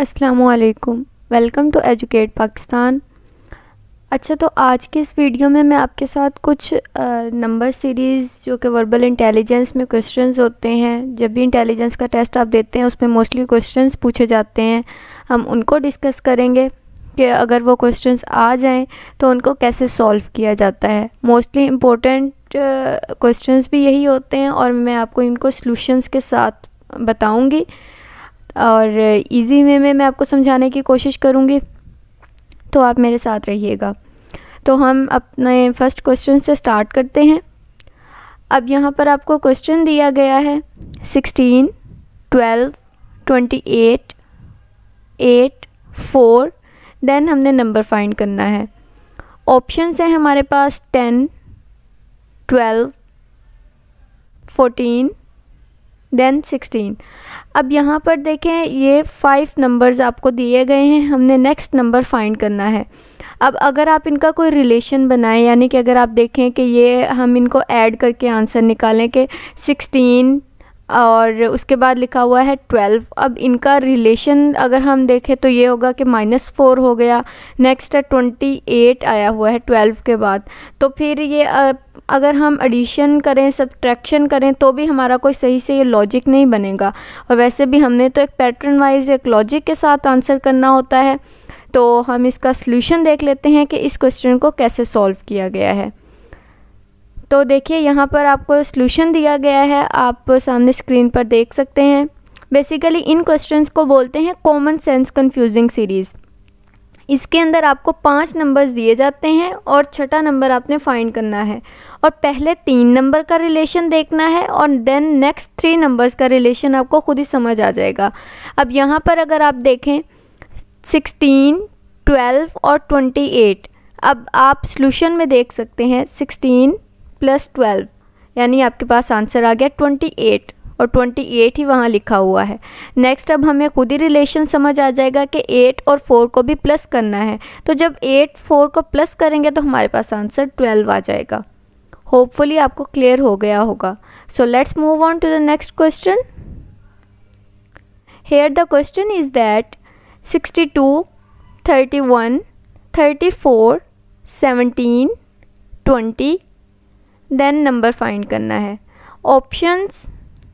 अस्सलाम वालेकुम welcome to educate Pakistan अच्छा तो आज के इस वीडियो में मैं आपके साथ कुछ नंबर सीरीज़ जो कि वर्बल इंटेलिजेंस में क्वेश्चंस होते हैं जब भी इंटेलिजेंस का टेस्ट आप देते हैं उसमें मोस्टली क्वेश्चंस पूछे जाते हैं हम उनको डिस्कस करेंगे कि अगर वो क्वेश्चंस आ जाएं तो उनको कैसे सॉल्व किया जाता है मोस्टली इम्पोर्टेंट क्वेश्चन भी यही होते हैं और मैं आपको इनको सॉल्यूशंस के साथ बताऊँगी और इजी वे में मैं आपको समझाने की कोशिश करूँगी तो आप मेरे साथ रहिएगा तो हम अपने फर्स्ट क्वेश्चन से स्टार्ट करते हैं अब यहाँ पर आपको क्वेश्चन दिया गया है sixteen twelve twenty eight eight four then हमने नंबर फाइंड करना है ऑप्शन है हमारे पास ten twelve fourteen then sixteen अब यहाँ पर देखें ये फाइव नंबर्स आपको दिए गए हैं हमने नेक्स्ट नंबर फाइंड करना है अब अगर आप इनका कोई रिलेशन बनाएं यानी कि अगर आप देखें कि ये हम इनको ऐड करके आंसर निकालें कि सिक्सटीन और उसके बाद लिखा हुआ है ट्वेल्व अब इनका रिलेशन अगर हम देखें तो ये होगा कि माइनस फोर हो गया नेक्स्ट है ट्वेंटी एट आया हुआ है ट्वेल्व के बाद तो फिर ये अगर हम एडिशन करें सब्ट्रैक्शन करें तो भी हमारा कोई सही से ये लॉजिक नहीं बनेगा और वैसे भी हमने तो एक पैटर्न वाइज एक लॉजिक के साथ आंसर करना होता है तो हम इसका सोल्यूशन देख लेते हैं कि इस क्वेश्चन को कैसे सॉल्व किया गया है तो देखिए यहाँ पर आपको सोल्यूशन दिया गया है आप सामने स्क्रीन पर देख सकते हैं बेसिकली इन क्वेश्चंस को बोलते हैं कॉमन सेंस कन्फ्यूजिंग सीरीज़ इसके अंदर आपको पाँच नंबर्स दिए जाते हैं और छठा नंबर आपने फाइंड करना है और पहले तीन नंबर का रिलेशन देखना है और देन नेक्स्ट थ्री नंबर्स का रिलेशन आपको खुद ही समझ आ जाएगा अब यहाँ पर अगर आप देखें सिक्सटीन ट्वेल्व और ट्वेंटी एट अब आप सोल्यूशन में देख सकते हैं सिक्सटीन प्लस ट्वेल्व यानी आपके पास आंसर आ गया ट्वेंटी एट और ट्वेंटी एट ही वहाँ लिखा हुआ है नेक्स्ट अब हमें खुद ही रिलेशन समझ आ जाएगा कि एट और फोर को भी प्लस करना है तो जब एट फोर को प्लस करेंगे तो हमारे पास आंसर ट्वेल्व आ जाएगा होपफुली आपको क्लियर हो गया होगा so let's move on to the next question here the question is that sixty two thirty one thirty four seventeen twenty then number find करना है ऑप्शंस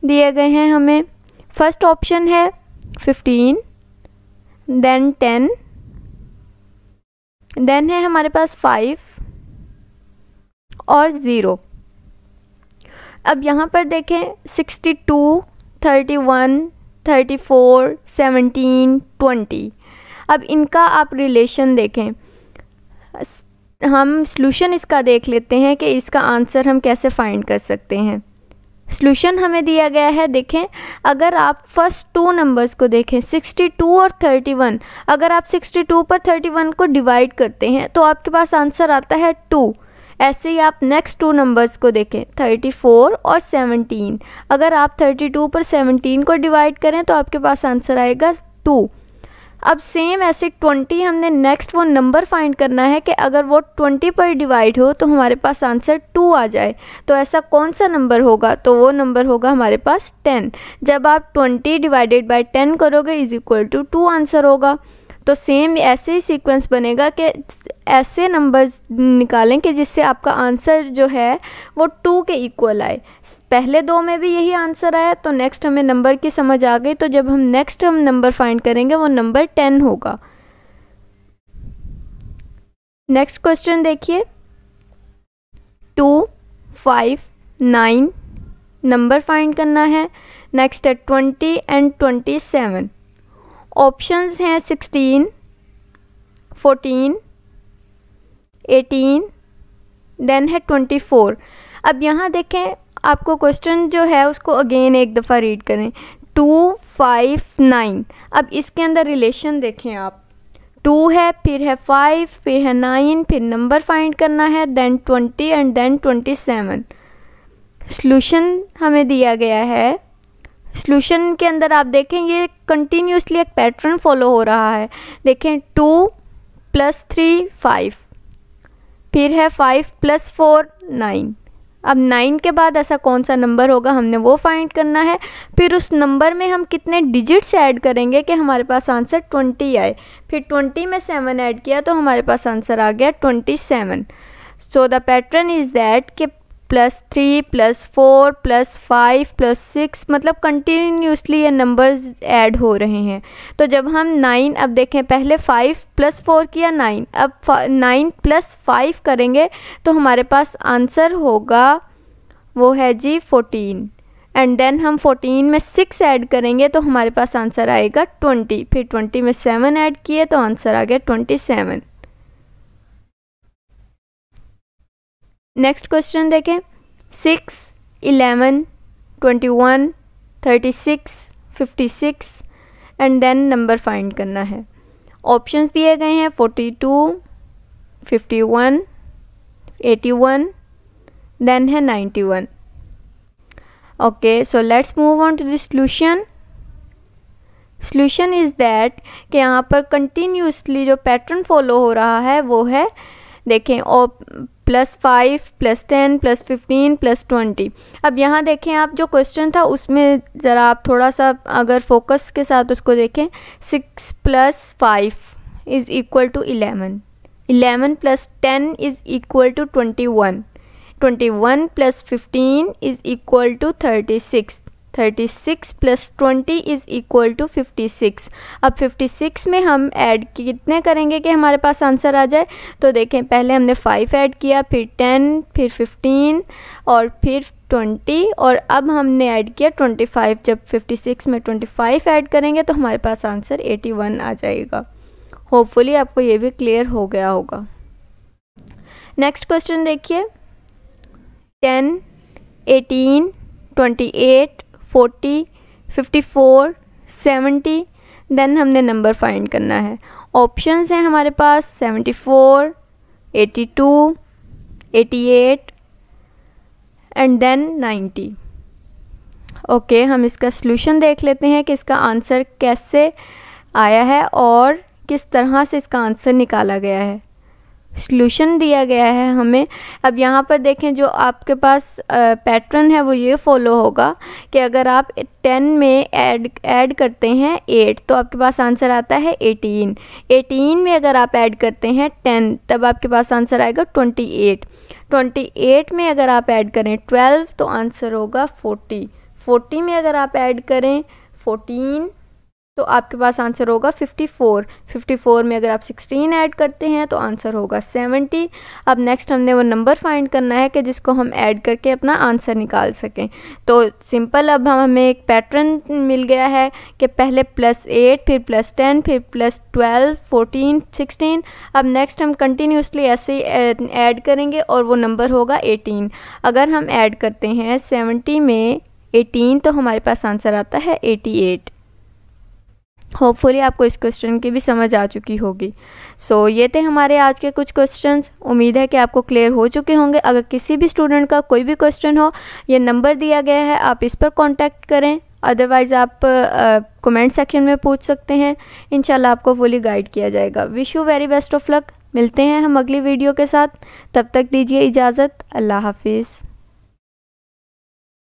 दिए गए हैं हमें फर्स्ट ऑप्शन है फिफ्टीन देन टेन देन है हमारे पास five और ज़ीरो अब यहाँ पर देखें sixty two thirty one thirty four seventeen twenty अब इनका आप रिलेशन देखें हम सॉल्यूशन इसका देख लेते हैं कि इसका आंसर हम कैसे फाइंड कर सकते हैं सॉल्यूशन हमें दिया गया है देखें अगर आप फर्स्ट टू नंबर्स को देखें 62 और 31 अगर आप 62 पर 31 को डिवाइड करते हैं तो आपके पास आंसर आता है टू ऐसे ही आप नेक्स्ट टू नंबर्स को देखें 34 और 17 अगर आप 32 पर 17 को डिवाइड करें तो आपके पास आंसर आएगा टू अब सेम ऐसे 20 हमने नेक्स्ट वो नंबर फाइंड करना है कि अगर वो 20 पर डिवाइड हो तो हमारे पास आंसर 2 आ जाए तो ऐसा कौन सा नंबर होगा तो वो नंबर होगा हमारे पास 10 जब आप 20 डिवाइडेड बाय 10 करोगे इज़ इक्वल टू 2 आंसर होगा तो सेम ऐसे ही सीक्वेंस बनेगा कि ऐसे नंबर्स निकालें कि जिससे आपका आंसर जो है वो टू के इक्वल आए पहले दो में भी यही आंसर आया तो नेक्स्ट हमें नंबर की समझ आ गई तो जब हम नेक्स्ट हम नंबर फाइंड करेंगे वो नंबर टेन होगा नेक्स्ट क्वेश्चन देखिए two five nine number find करना है नेक्स्ट है twenty and twenty seven options हैं सिक्सटीन फोर्टीन एटीन देन है ट्वेंटी फोर अब यहाँ देखें आपको क्वेश्चन जो है उसको अगेन एक दफ़ा रीड करें टू फाइव नाइन अब इसके अंदर रिलेशन देखें आप टू है फिर है फाइव फिर है नाइन फिर नंबर फाइंड करना है then twenty and then twenty seven solution हमें दिया गया है सोल्यूशन के अंदर आप देखें ये कंटिन्यूसली एक पैटर्न फॉलो हो रहा है देखें टू प्लस थ्री फाइव फिर है फाइव प्लस फोर नाइन अब नाइन के बाद ऐसा कौन सा नंबर होगा हमने वो फाइंड करना है फिर उस नंबर में हम कितने डिजिट्स ऐड करेंगे कि हमारे पास आंसर ट्वेंटी आए फिर ट्वेंटी में सेवन ऐड किया तो हमारे पास आंसर आ गया twenty seven so the pattern is that कि plus three plus four plus five plus six मतलब कंटिन्यूसली ये नंबर्स ऐड हो रहे हैं तो जब हम नाइन अब देखें पहले फाइव प्लस फोर किया नाइन अब नाइन प्लस फाइव करेंगे तो हमारे पास आंसर होगा वो है जी फोर्टीन एंड देन हम फोर्टीन में सिक्स ऐड करेंगे तो हमारे पास आंसर आएगा ट्वेंटी फिर ट्वेंटी में सेवन ऐड किए तो आंसर आ गया ट्वेंटी सेवन नेक्स्ट क्वेश्चन देखें six eleven twenty one thirty six fifty six and then number find करना है ऑप्शंस दिए गए हैं forty two fifty one eighty one then है ninety one okay so let's move on to the solution is that कि यहाँ पर continuously जो पैटर्न फॉलो हो रहा है वो है देखें plus five plus ten plus fifteen plus twenty अब यहाँ देखें आप जो क्वेश्चन था उसमें ज़रा आप थोड़ा सा अगर फोकस के साथ उसको देखें six plus five is equal to eleven eleven plus ten is equal to twenty one twenty one plus fifteen is equal to thirty six thirty six plus twenty is equal to fifty six अब fifty six में हम add कितने करेंगे कि हमारे पास answer आ जाए तो देखें पहले हमने फ़ाइव ऐड किया फिर टेन फिर फिफ्टीन और फिर ट्वेंटी और अब हमने ऐड किया ट्वेंटी फाइव जब फिफ्टी सिक्स में ट्वेंटी फाइव ऐड करेंगे तो हमारे पास आंसर एटी वन आ जाएगा होपफुली आपको ये भी क्लियर हो गया होगा नेक्स्ट क्वेश्चन देखिए ten eighteen twenty eight forty fifty four seventy then हमने नंबर फाइंड करना है ऑप्शंस हैं हमारे पास seventy four eighty two eighty eight and then ninety okay हम इसका सलूशन देख लेते हैं कि इसका आंसर कैसे आया है और किस तरह से इसका आंसर निकाला गया है सॉल्यूशन दिया गया है हमें अब यहाँ पर देखें जो आपके पास पैटर्न है वो ये फॉलो होगा कि अगर आप टेन में ऐड ऐड करते हैं एट तो आपके पास आंसर आता है एटीन एटीन में अगर आप ऐड करते हैं टेन तब आपके पास आंसर आएगा ट्वेंटी एट ट्वेंटी एट में अगर आप ऐड करें ट्वेल्व तो आंसर होगा फोर्टी फोर्टी में अगर आप ऐड करें फोटीन तो आपके पास आंसर होगा 54 54 में अगर आप 16 ऐड करते हैं तो आंसर होगा 70 अब नेक्स्ट हमने वो नंबर फाइंड करना है कि जिसको हम ऐड करके अपना आंसर निकाल सकें तो सिंपल अब हम हमें एक पैटर्न मिल गया है कि पहले प्लस एट फिर प्लस टेन फिर प्लस ट्वेल्व फोर्टीन सिक्सटीन अब नेक्स्ट हम कंटिन्यूसली ऐसे ही ऐड करेंगे और वो नंबर होगा एटीन अगर हम ऐड करते हैं सेवेंटी में एटीन तो हमारे पास आंसर आता है एटी एट होपफुली आपको इस क्वेश्चन की भी समझ आ चुकी होगी सो so, ये थे हमारे आज के कुछ क्वेश्चंस उम्मीद है कि आपको क्लियर हो चुके होंगे अगर किसी भी स्टूडेंट का कोई भी क्वेश्चन हो ये नंबर दिया गया है आप इस पर कांटेक्ट करें अदरवाइज़ आप कमेंट uh, सेक्शन में पूछ सकते हैं इन आपको फुली गाइड किया जाएगा wish you very best of luck मिलते हैं हम अगली वीडियो के साथ तब तक दीजिए इजाज़त अल्लाह हाफिज़